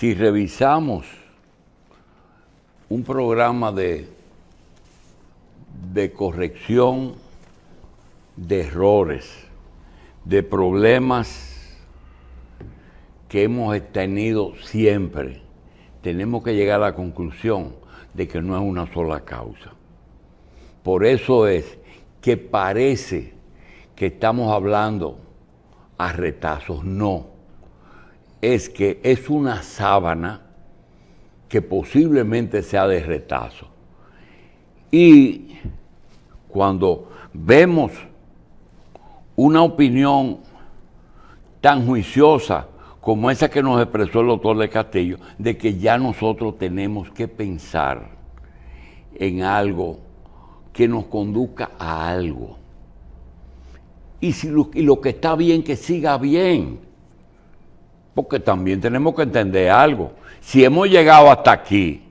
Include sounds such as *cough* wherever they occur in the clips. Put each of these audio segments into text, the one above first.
Si revisamos un programa de, de corrección de errores, de problemas que hemos tenido siempre, tenemos que llegar a la conclusión de que no es una sola causa. Por eso es que parece que estamos hablando a retazos, no es que es una sábana que posiblemente sea de retazo. Y cuando vemos una opinión tan juiciosa como esa que nos expresó el doctor de Castillo, de que ya nosotros tenemos que pensar en algo que nos conduzca a algo. Y, si lo, y lo que está bien, que siga bien que también tenemos que entender algo. Si hemos llegado hasta aquí,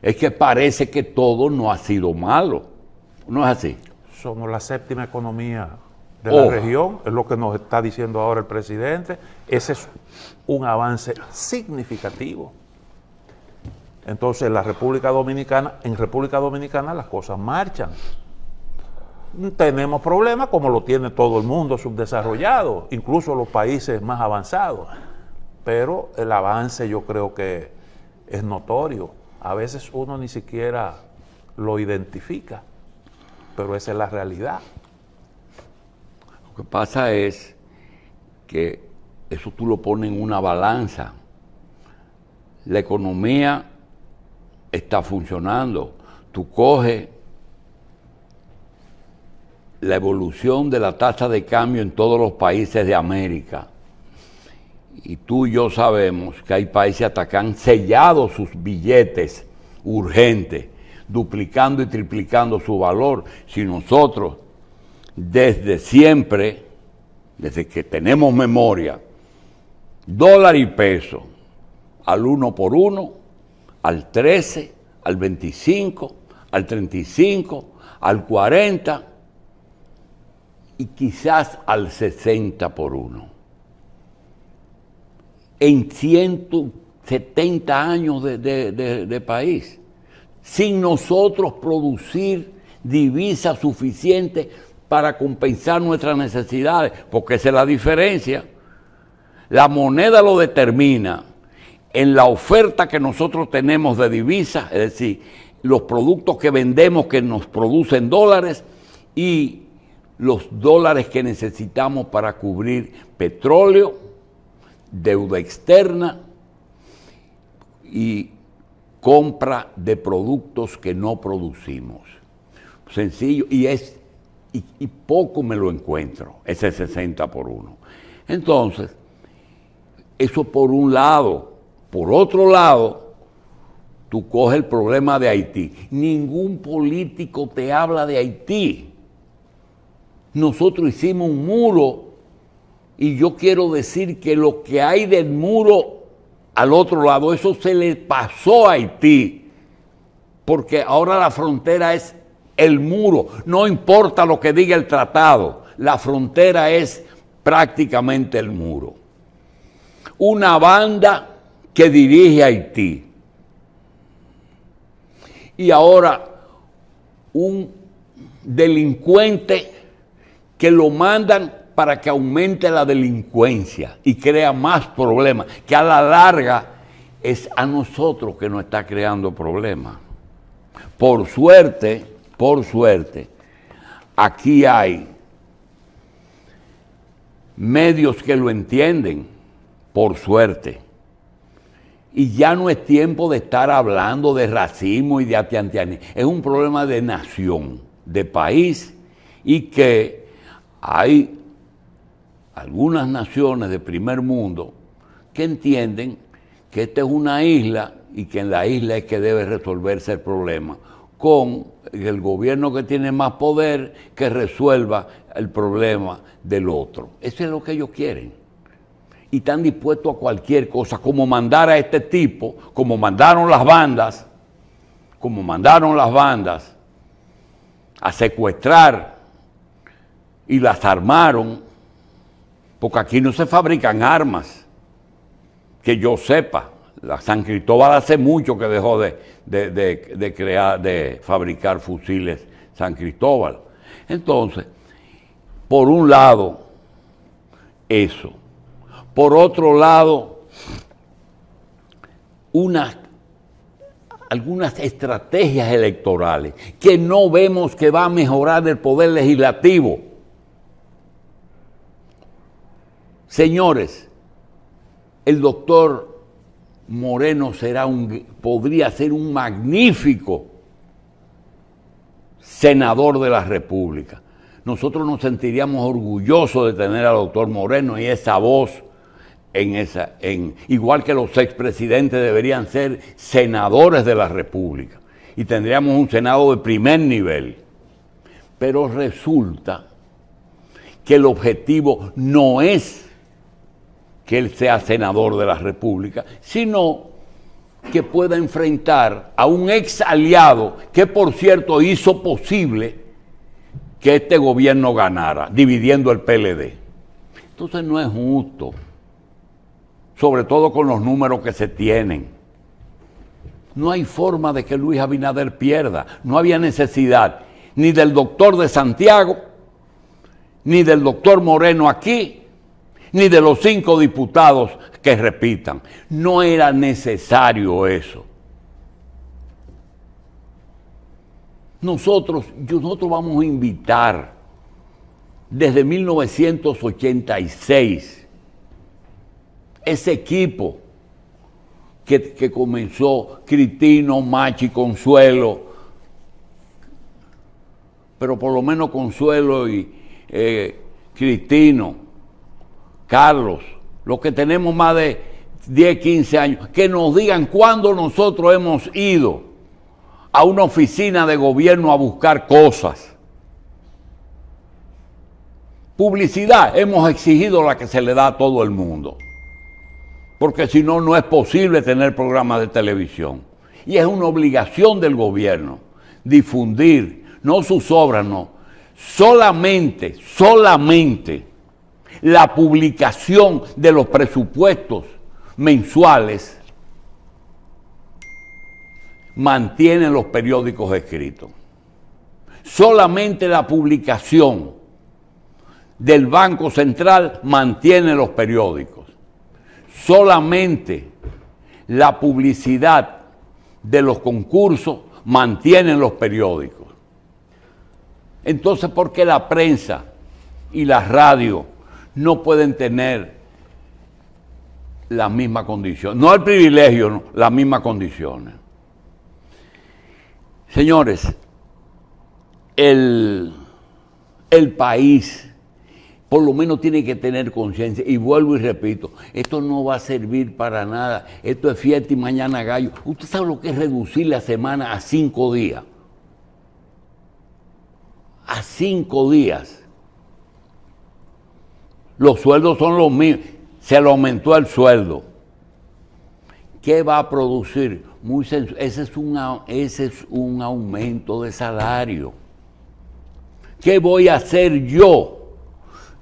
es que parece que todo no ha sido malo. ¿No es así? Somos la séptima economía de la región, es lo que nos está diciendo ahora el presidente. Ese es un avance significativo. Entonces, la República Dominicana, en República Dominicana las cosas marchan. Tenemos problemas como lo tiene todo el mundo subdesarrollado, incluso los países más avanzados pero el avance yo creo que es notorio. A veces uno ni siquiera lo identifica, pero esa es la realidad. Lo que pasa es que eso tú lo pones en una balanza. La economía está funcionando. Tú coges la evolución de la tasa de cambio en todos los países de América y tú y yo sabemos que hay países que han sellado sus billetes urgentes, duplicando y triplicando su valor. Si nosotros desde siempre, desde que tenemos memoria, dólar y peso, al 1 por 1, al 13, al 25, al 35, al 40 y quizás al 60 por 1 en 170 años de, país, sin nosotros producir divisas suficientes para compensar nuestras necesidades, porque esa es la diferencia. La moneda lo determina en la oferta que nosotros tenemos de divisas, es decir, los productos que vendemos que nos producen dólares y los dólares que necesitamos para cubrir petróleo, deuda externa y compra de productos que no producimos. Sencillo, y es y, poco me lo encuentro, ese 60 por 1. Entonces, eso por un lado. Por otro lado, tú coges el problema de Haití. Ningún político te habla de Haití. Nosotros hicimos un muro y yo quiero decir que lo que hay del muro al otro lado, eso se le pasó a Haití, porque ahora la frontera es el muro, no importa lo que diga el tratado, la frontera es prácticamente el muro. Una banda que dirige Haití. Y ahora un delincuente que lo mandan para que aumente la delincuencia y crea más problemas, que a la larga es a nosotros que nos está creando problemas. Por suerte, por suerte, aquí hay medios que lo entienden, por suerte. Y ya no es tiempo de estar hablando de racismo y de atiantianismo. Es un problema de nación, de país, y que hay algunas naciones de primer mundo que entienden que esta es una isla y que en la isla es que debe resolverse el problema, con el gobierno que tiene más poder que resuelva el problema del otro. Eso es lo que ellos quieren. Y están dispuestos a cualquier cosa, como mandar a este tipo, como mandaron las bandas, como mandaron las bandas a secuestrar y las armaron porque aquí no se fabrican armas, que yo sepa. La San Cristóbal hace mucho que dejó de, crear, de fabricar fusiles San Cristóbal. Entonces, por un lado, eso. Por otro lado, unas, algunas estrategias electorales que no vemos que va a mejorar el poder legislativo Señores, el doctor Moreno será un, podría ser un magnífico senador de la República. Nosotros nos sentiríamos orgullosos de tener al doctor Moreno y esa voz en esa, en, igual que los expresidentes deberían ser senadores de la República. Y tendríamos un Senado de primer nivel. Pero resulta que el objetivo no es que él sea senador de la República, sino que pueda enfrentar a un ex aliado que, por cierto, hizo posible que este gobierno ganara, dividiendo el PLD. Entonces no es justo, sobre todo con los números que se tienen. No hay forma de que Luis Abinader pierda, no había necesidad ni del doctor de Santiago, ni del doctor Moreno aquí, ni de los cinco diputados que repitan. No era necesario eso. Nosotros, nosotros vamos a invitar desde 1986 ese equipo que, comenzó Cristino, Machi, Consuelo, pero por lo menos Consuelo y eh, Cristino Carlos, los que tenemos más de 10, 15 años, que nos digan cuándo nosotros hemos ido a una oficina de gobierno a buscar cosas. Publicidad, hemos exigido la que se le da a todo el mundo, porque si no, no es posible tener programas de televisión. Y es una obligación del gobierno difundir, no sus obras, no, solamente, solamente la publicación de los presupuestos mensuales mantienen los periódicos escritos. Solamente la publicación del Banco Central mantiene los periódicos. Solamente la publicidad de los concursos mantiene los periódicos. Entonces, ¿por qué la prensa y la radio no pueden tener la misma condición no el privilegio, las mismas condiciones. Señores, el, el país por lo menos tiene que tener conciencia. Y vuelvo y repito, esto no va a servir para nada. Esto es fiesta y mañana gallo. Usted sabe lo que es reducir la semana a cinco días. A cinco días. Los sueldos son los mismos. Se le aumentó el sueldo. ¿Qué va a producir? ese, es un, ese es un aumento de salario. ¿Qué voy a hacer yo?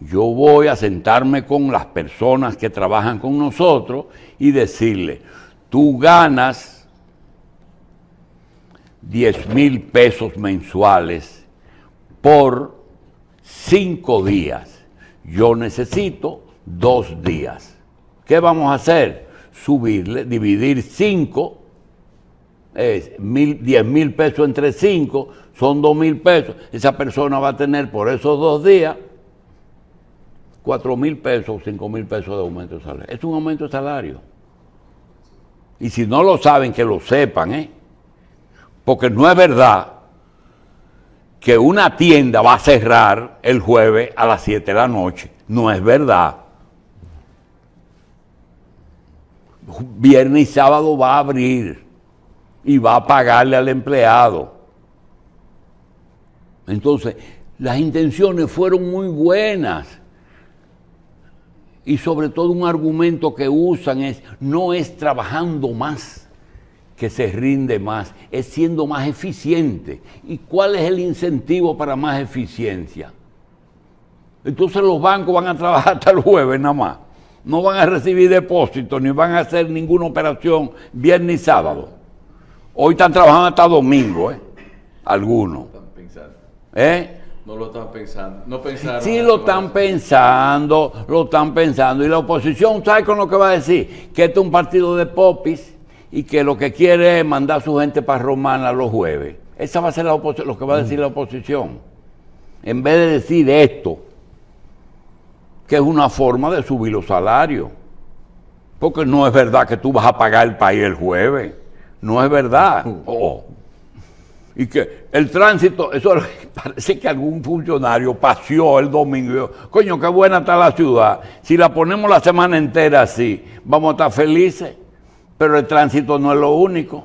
Yo voy a sentarme con las personas que trabajan con nosotros y decirle, tú ganas 10 mil pesos mensuales por cinco días yo necesito dos días. ¿Qué vamos a hacer? Subirle, dividir cinco, es mil, diez mil pesos entre cinco, son dos mil pesos. Esa persona va a tener por esos dos días cuatro mil pesos, cinco mil pesos de aumento de salario. Es un aumento de salario. Y si no lo saben, que lo sepan, ¿eh? Porque no es verdad que una tienda va a cerrar el jueves a las 7 de la noche. No es verdad. Viernes y sábado va a abrir y va a pagarle al empleado. Entonces, las intenciones fueron muy buenas. Y sobre todo un argumento que usan es, no es trabajando más que se rinde más, es siendo más eficiente. ¿Y cuál es el incentivo para más eficiencia? Entonces los bancos van a trabajar *laughs* hasta el jueves nada más. No van a recibir depósitos ni van a hacer ninguna operación viernes y sábado. Hoy están trabajando hasta domingo, ¿eh? Algunos. ¿Eh? No lo están pensando. No pensaron sí, lo están pensando, lo están pensando. Y la oposición, ¿sabe con lo que va a decir? Que este es un partido de popis y que lo que quiere es mandar su gente para Romana los jueves. Esa va a ser la lo que va a decir la mm. oposición. En vez de decir esto, que es una forma de subir los salarios. Porque no es verdad que tú vas a pagar el país el jueves. No es verdad. *laughs* Oh. Y que el tránsito, eso *laughs* parece que algún funcionario paseó el domingo. Coño, qué buena está la ciudad. Si la ponemos la semana entera así, vamos a estar felices. Pero el tránsito no es lo único.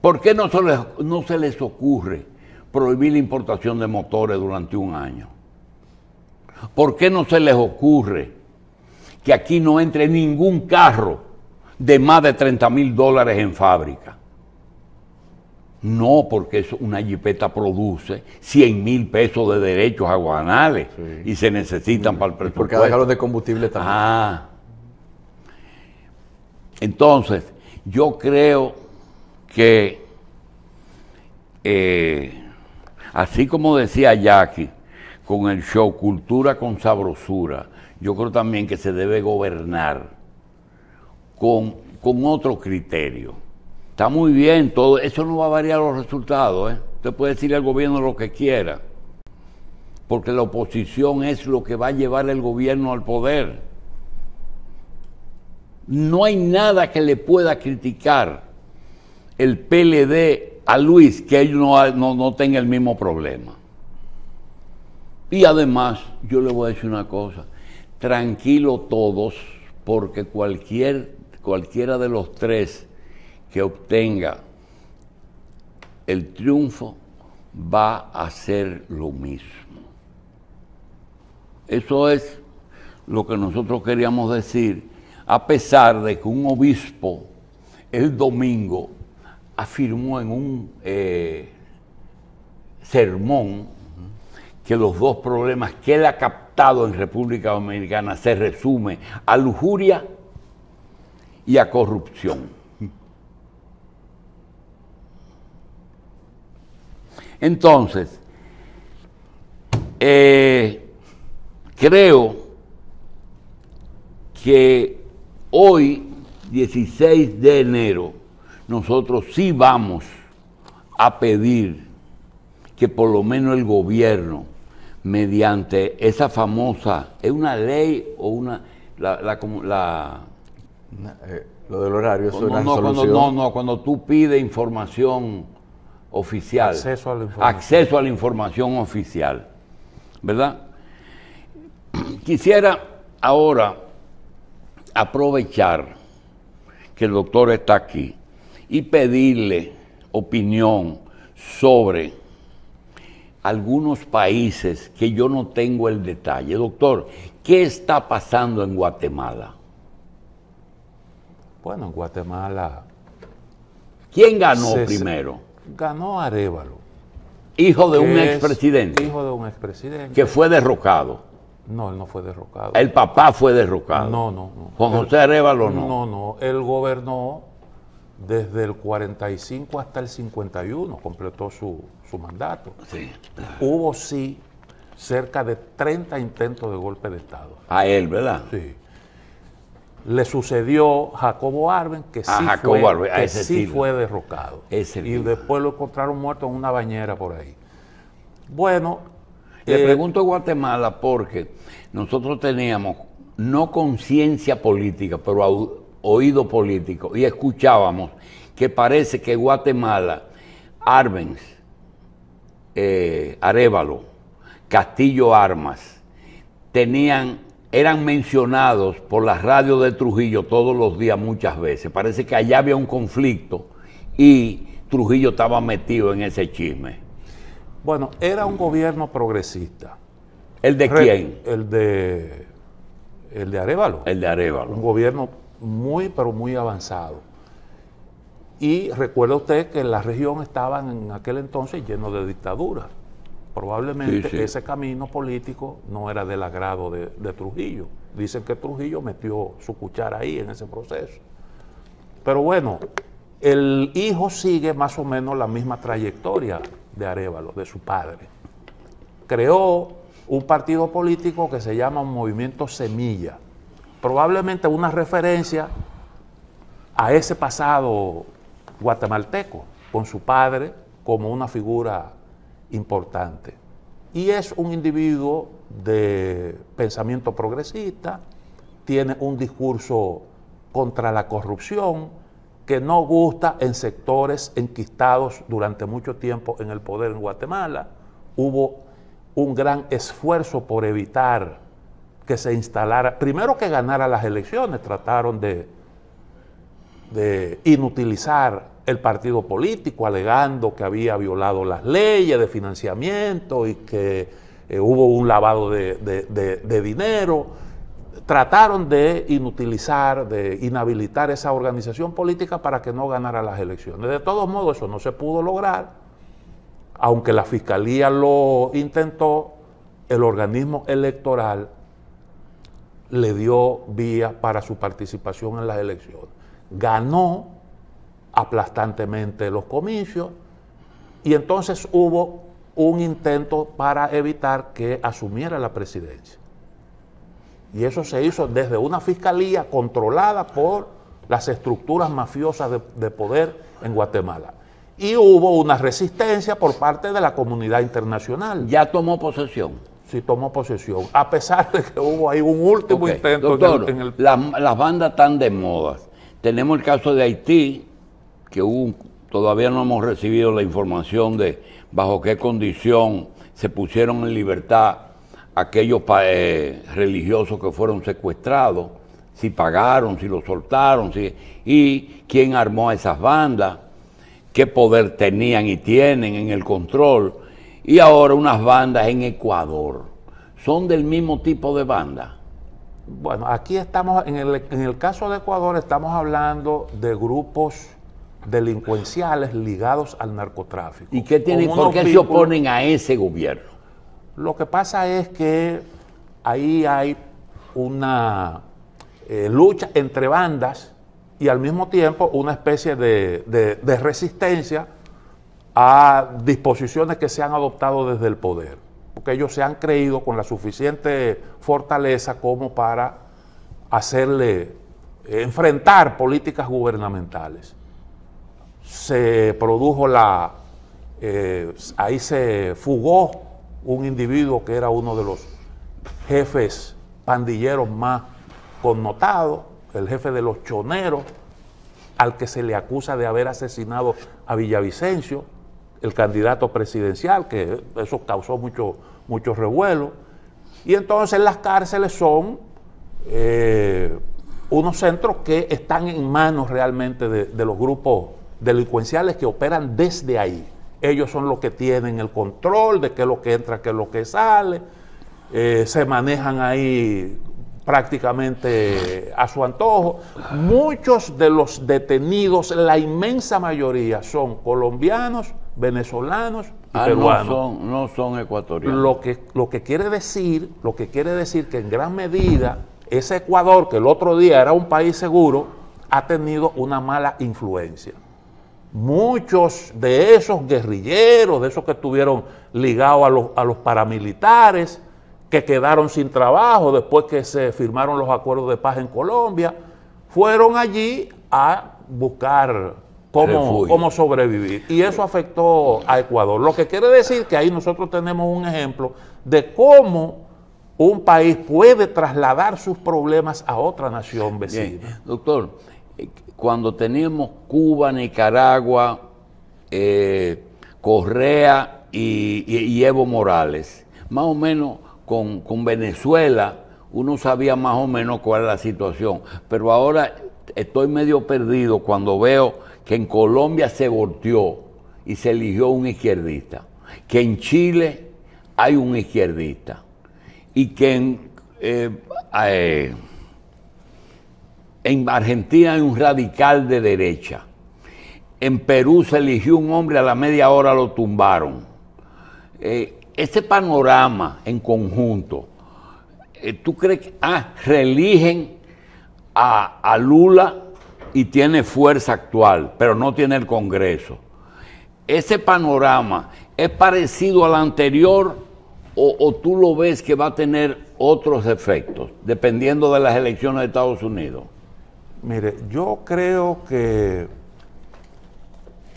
¿Por qué no se les, no se les ocurre prohibir la importación de motores durante un año? ¿Por qué no se les ocurre que aquí no entre ningún carro de más de 30 mil dólares en fábrica? No, porque una jipeta produce 100 mil pesos de derechos aguanales y se necesitan para el presupuesto. porque dejaron de combustible también. Ah, entonces, yo creo que, eh, así como decía Jackie, con el show Cultura con Sabrosura, yo creo también que se debe gobernar con, otro criterio. Está muy bien todo, eso no va a variar los resultados. ¿eh? Usted puede decirle al gobierno lo que quiera, porque la oposición es lo que va a llevar el gobierno al poder. No hay nada que le pueda criticar el PLD a Luis que él no, no, tenga el mismo problema. Y además, yo le voy a decir una cosa, tranquilo todos, porque cualquier, cualquiera de los tres que obtenga el triunfo va a hacer lo mismo. Eso es lo que nosotros queríamos decir a pesar de que un obispo el domingo afirmó en un eh, sermón que los dos problemas que él ha captado en República Dominicana se resume a lujuria y a corrupción. Entonces, eh, creo que hoy, 16 de enero, nosotros sí vamos a pedir que por lo menos el gobierno, mediante esa famosa, ¿es una ley o una... Eh, lo del horario, es una no, no, no, cuando tú pides información oficial. Acceso a la información oficial. ¿Verdad? *clears throat* Quisiera ahora aprovechar que el doctor está aquí y pedirle opinión sobre algunos países que yo no tengo el detalle. Doctor, ¿qué está pasando en Guatemala? Bueno, en Guatemala. ¿Quién ganó primero? Ganó Arevalo. Hijo de un expresidente. Hijo de un expresidente. Que fue derrocado no, él no fue derrocado. El papá fue derrocado. No, no, no. Juan José Arevalo no. No, no. Él gobernó desde el 45 hasta el 51, completó su, mandato. Sí. Hubo sí cerca de 30 intentos de golpe de Estado. A él, ¿verdad? Sí. Le sucedió Jacobo Arben, que sí, fue, que sí fue, derrocado. Ese y después lo encontraron muerto en una bañera por ahí. Bueno, le eh, pregunto a Guatemala porque nosotros teníamos no conciencia política, pero oído político y escuchábamos que parece que Guatemala, Arbenz, eh, Arevalo, Castillo Armas, tenían, eran mencionados por las radios de Trujillo todos los días muchas veces. Parece que allá había un conflicto y Trujillo estaba metido en ese chisme. Bueno, era un gobierno progresista. ¿El de quién? El de, el de Arevalo. El de Arevalo. Un gobierno muy, pero muy avanzado. Y recuerda usted que la región estaba en aquel entonces lleno de dictaduras. Probablemente ese camino político no era del agrado de, de Trujillo. Dicen que Trujillo metió su cuchara ahí en ese proceso. Pero bueno, el hijo sigue más o menos la misma trayectoria de Arevalo, de su padre. Creó un partido político que se llama Movimiento Semilla, probablemente una referencia a ese pasado guatemalteco, con su padre como una figura importante. Y es un individuo de pensamiento progresista, tiene un discurso contra la corrupción, que no gusta en sectores enquistados durante mucho tiempo en el poder en Guatemala. Hubo un gran esfuerzo por evitar que se instalara, primero que ganara las elecciones, trataron de, inutilizar el partido político, alegando que había violado las leyes de financiamiento y que eh, hubo un lavado de dinero trataron de inutilizar, de inhabilitar esa organización política para que no ganara las elecciones. De todos modos, eso no se pudo lograr, aunque la Fiscalía lo intentó, el organismo electoral le dio vía para su participación en las elecciones. Ganó aplastantemente los comicios y entonces hubo un intento para evitar que asumiera la presidencia. Y eso se hizo desde una fiscalía controlada por las estructuras mafiosas de, poder en Guatemala. Y hubo una resistencia por parte de la comunidad internacional. Ya tomó posesión sí tomó posesión, a pesar de que hubo ahí un último intento en las bandas están de moda. Tenemos el caso de Haití, que todavía no hemos recibido la información de bajo qué condición se pusieron en libertad aquellos eh, religiosos que fueron secuestrados, si pagaron, si los soltaron, si, y quién armó a esas bandas, qué poder tenían y tienen en el control. Y ahora unas bandas en Ecuador. ¿Son del mismo tipo de banda? Bueno, aquí estamos, en el, en el caso de Ecuador estamos hablando de grupos delincuenciales ligados al narcotráfico. ¿Y qué tienen, por qué se oponen a ese gobierno? Lo que pasa es que ahí hay una eh, lucha entre bandas y al mismo tiempo una especie de, resistencia a disposiciones que se han adoptado desde el poder, porque ellos se han creído con la suficiente fortaleza como para hacerle eh, enfrentar políticas gubernamentales. Se produjo la, eh, ahí se fugó un individuo que era uno de los jefes pandilleros más connotados, el jefe de los choneros, al que se le acusa de haber asesinado a Villavicencio, el candidato presidencial, que eso causó mucho, mucho revuelo. Y entonces las cárceles son eh, unos centros que están en manos realmente de los grupos delincuenciales que operan desde ahí ellos son los que tienen el control de qué es lo que entra, qué es lo que sale, eh, se manejan ahí prácticamente a su antojo. Muchos de los detenidos, la inmensa mayoría, son colombianos, venezolanos y ah, peruanos. No son, no son, ecuatorianos. Lo que, lo que quiere decir, lo que quiere decir que en gran medida ese Ecuador, que el otro día era un país seguro, ha tenido una mala influencia muchos de esos guerrilleros, de esos que estuvieron ligados a los, paramilitares, que quedaron sin trabajo después que se firmaron los acuerdos de paz en Colombia, fueron allí a buscar Cómo, sobrevivir. Y eso afectó a Ecuador. Lo que quiere decir que ahí nosotros tenemos un ejemplo de cómo un país puede trasladar sus problemas a otra nación vecina. Doctor, cuando teníamos Cuba, Nicaragua, eh, Correa y, Evo Morales. Más o menos con, Venezuela uno sabía más o menos cuál era la situación, pero ahora estoy medio perdido cuando veo que en Colombia se volteó y se eligió un izquierdista, que en Chile hay un izquierdista y que en... Eh, eh, en Argentina hay un radical de derecha. En Perú se eligió un hombre, a la media hora lo tumbaron. Eh, Ese panorama en conjunto, eh, ¿tú crees que ah, reeligen a, Lula y tiene fuerza actual, pero no tiene el Congreso? ¿Ese panorama es parecido al anterior o, tú lo ves que va a tener otros efectos, dependiendo de las elecciones de Estados Unidos? Mire, yo creo que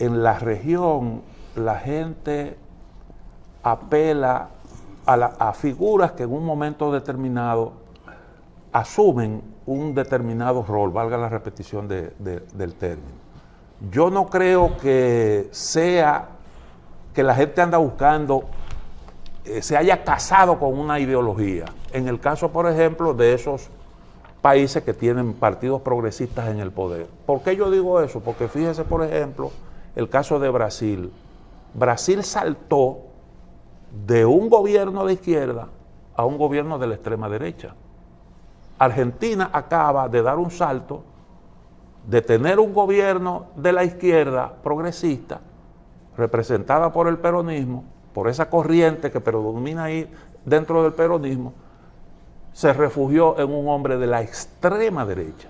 en la región la gente apela a, figuras que en un momento determinado asumen un determinado rol, valga la repetición del término. Yo no creo que sea que la gente anda buscando, eh, se haya casado con una ideología. En el caso, por ejemplo, de esos países que tienen partidos progresistas en el poder. ¿Por qué yo digo eso? Porque fíjese, por ejemplo, el caso de Brasil. Brasil saltó de un gobierno de izquierda a un gobierno de la extrema derecha. Argentina acaba de dar un salto de tener un gobierno de la izquierda progresista, representada por el peronismo, por esa corriente que predomina ahí dentro del peronismo, se refugió en un hombre de la extrema derecha.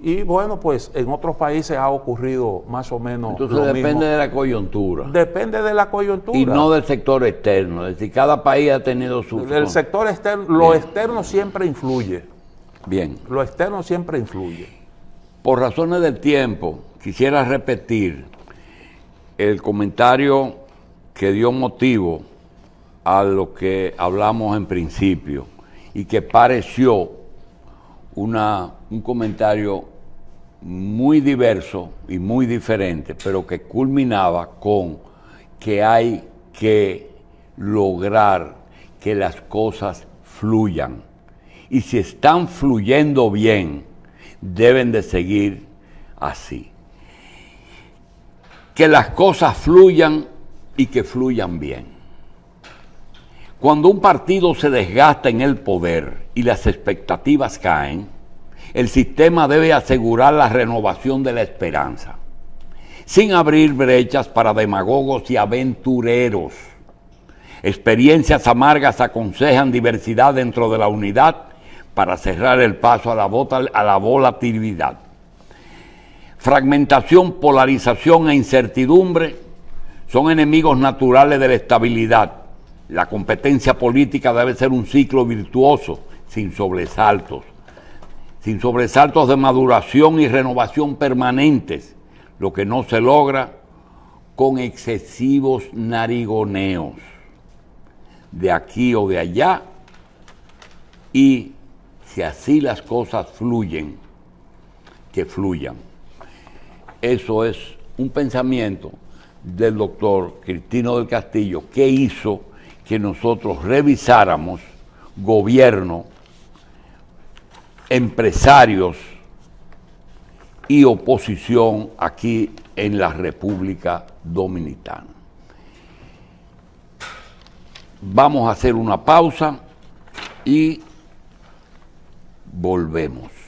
Y bueno, pues en otros países ha ocurrido más o menos. Entonces depende de la coyuntura. Depende de la coyuntura. Y no del sector externo. Es decir, cada país ha tenido su. El sector externo, lo externo siempre influye. Bien. Lo externo siempre influye. Por razones del tiempo, quisiera repetir el comentario que dio motivo a lo que hablamos en principio y que pareció una, un comentario muy diverso y muy diferente, pero que culminaba con que hay que lograr que las cosas fluyan. Y si están fluyendo bien, deben de seguir así. Que las cosas fluyan y que fluyan bien. Cuando un partido se desgasta en el poder y las expectativas caen, el sistema debe asegurar la renovación de la esperanza, sin abrir brechas para demagogos y aventureros. Experiencias amargas aconsejan diversidad dentro de la unidad para cerrar el paso a la, a la volatilidad. Fragmentación, polarización e incertidumbre son enemigos naturales de la estabilidad la competencia política debe ser un ciclo virtuoso, sin sobresaltos, sin sobresaltos de maduración y renovación permanentes, lo que no se logra con excesivos narigoneos de aquí o de allá y si así las cosas fluyen, que fluyan. Eso es un pensamiento del doctor Cristino del Castillo que hizo que nosotros revisáramos gobierno, empresarios y oposición aquí en la República Dominicana. Vamos a hacer una pausa y volvemos.